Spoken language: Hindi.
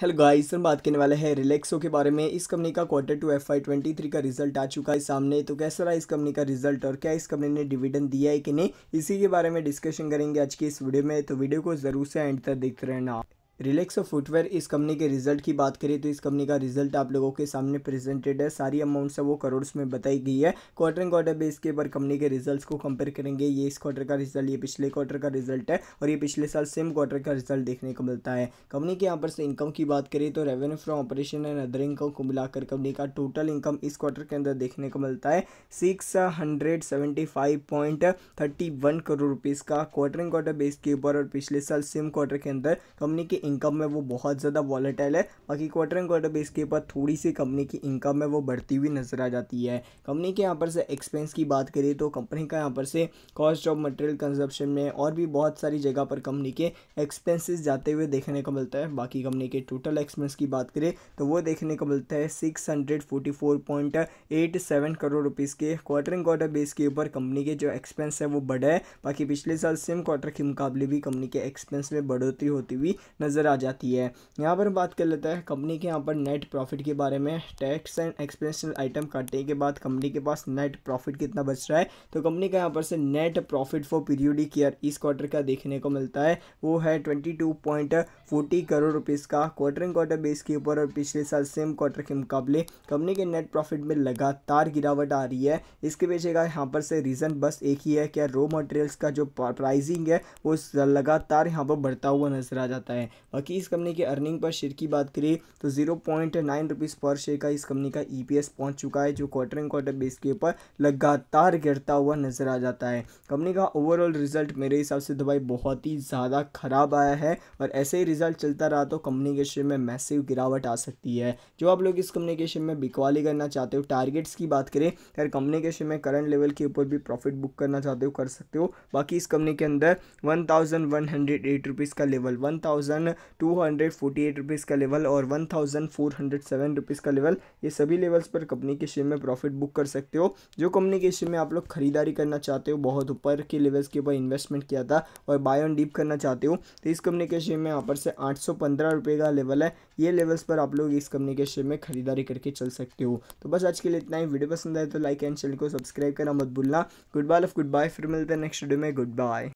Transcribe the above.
हेलो गाइस हम बात करने वाले हैं रिलैक्सो के बारे में इस कंपनी का quarter two F I twenty three का रिजल्ट आ चुका है सामने तो कैसा रहा इस कंपनी का रिजल्ट और क्या इस कंपनी ने डिविडेंड दिया है कि नहीं इसी के बारे में डिस्कशन करेंगे आज के इस वीडियो में तो वीडियो को जरूर से एंड तक देखते रहना रिलैक्सो फुटवेयर इस कंपनी के रिजल्ट की बात करें तो इस कंपनी का रिजल्ट आप लोगों के सामने प्रेजेंटेड है सारी अमाउंट्स है वो करोड़ में बताई गई है क्वार्टर एंड क्वार्टर बेस के ऊपर कंपनी के रिजल्ट्स को कंपेयर करेंगे ये इस क्वार्टर का रिजल्ट ये पिछले क्वार्टर का रिजल्ट है और ये पिछले साल सेम क्वार्टर का रिजल्ट देखने को मिलता है कंपनी के यहाँ पर से इनकम की बात करें तो revenue from operation and other income को मिलाकर कंपनी का टोटल इनकम इस क्वार्टर के अंदर देखने को मिलता है six hundred seventy five point thirty one crore rupees का क्वार्टर एंड क्वार्टर बेस के ऊपर और पिछले साल सेम क्वार्टर के अंदर कंपनी के इनकम में वो बहुत ज़्यादा वॉलेटाइल है बाकी क्वार्टर एंड क्वार्टर बेस के ऊपर थोड़ी सी कंपनी की इनकम में वो बढ़ती हुई नजर आ जाती है कंपनी के यहाँ पर से एक्सपेंस की बात करें तो कंपनी का यहाँ पर से कॉस्ट ऑफ मटेरियल कंजप्शन में और भी बहुत सारी जगह पर कंपनी के एक्सपेंसिस जाते हुए देखने को मिलता है बाकी कंपनी के टोटल एक्सपेंस की बात करें तो वो देखने को मिलता है six hundred forty four point eight seven crore rupees के क्वार्टर एंड क्वार्टर बेस के ऊपर कंपनी के जो एक्सपेंस है वो बढ़ा है बाकी पिछले साल सेम क्वार्टर के मुकाबले भी कंपनी के एक्सपेंस में बढ़ोतरी होती हुई नजर नज़र आ जाती है यहाँ पर बात कर लेते हैं कंपनी के यहाँ पर नेट प्रॉफिट के बारे में टैक्स एंड एक्सपेंशनल आइटम काटने के बाद कंपनी के पास नेट प्रॉफिट कितना बच रहा है तो कंपनी का यहाँ पर से net profit for periodic year इस क्वार्टर का देखने को मिलता है वो है twenty two point forty crore rupees का क्वार्टर एंड क्वार्टर बेस के ऊपर और पिछले साल सेम क्वार्टर के मुकाबले कंपनी के नेट प्रॉफिट में लगातार गिरावट आ रही है इसके पीछे का यहाँ पर से रीज़न बस एक ही है क्या रॉ मटेरियल्स का जो प्राइजिंग है वो लगातार यहाँ पर बढ़ता हुआ नजर आ जाता है बाकी इस कंपनी की अर्निंग पर शेयर की बात करें तो zero point nine rupees per share का इस कंपनी का ई e पहुंच चुका है जो क्वार्टर एंड क्वार्टर बेस के ऊपर लगातार गिरता हुआ नजर आ जाता है कंपनी का ओवरऑल रिजल्ट मेरे हिसाब से दुबई तो बहुत ही ज़्यादा ख़राब आया है और ऐसे ही रिजल्ट चलता रहा तो कंपनी के शेयर में मैसिव गिरावट आ सकती है जो आप लोग इस कंपनी के शेयर में बिकवाली करना चाहते हो टारगेट्स की बात करें अगर कंपनी के शेयर में करंट लेवल के ऊपर भी प्रॉफिट बुक करना चाहते हो कर सकते हो बाकी इस कंपनी के अंदर one thousand one hundred eight rupees का level one thousand two hundred forty eight rupees का लेवल और one thousand four hundred seven rupees का लेवल ये सभी लेवल्स पर कंपनी के शेयर में प्रॉफिट बुक कर सकते हो जो कंपनी के शेयर में आप लोग खरीदारी करना चाहते हो बहुत ऊपर के लेवल्स के ऊपर इन्वेस्टमेंट किया था और बाय ऑन डीप करना चाहते हो तो इस कंपनी के शेयर में यहाँ पर से आठ सौ पंद्रह रुपये का लेवल है ये लेवल्स पर आप लोग इस कंपनी के शेयर में खरीदारी करके चल सकते हो तो बस आज के लिए इतना ही वीडियो पसंद आए तो लाइक एंड चैनल को सब्सक्राइब करना मत भूलना गुड बाय गुड बाय फिर मिलते हैं नेक्स्ट वीडियो में गुड बाय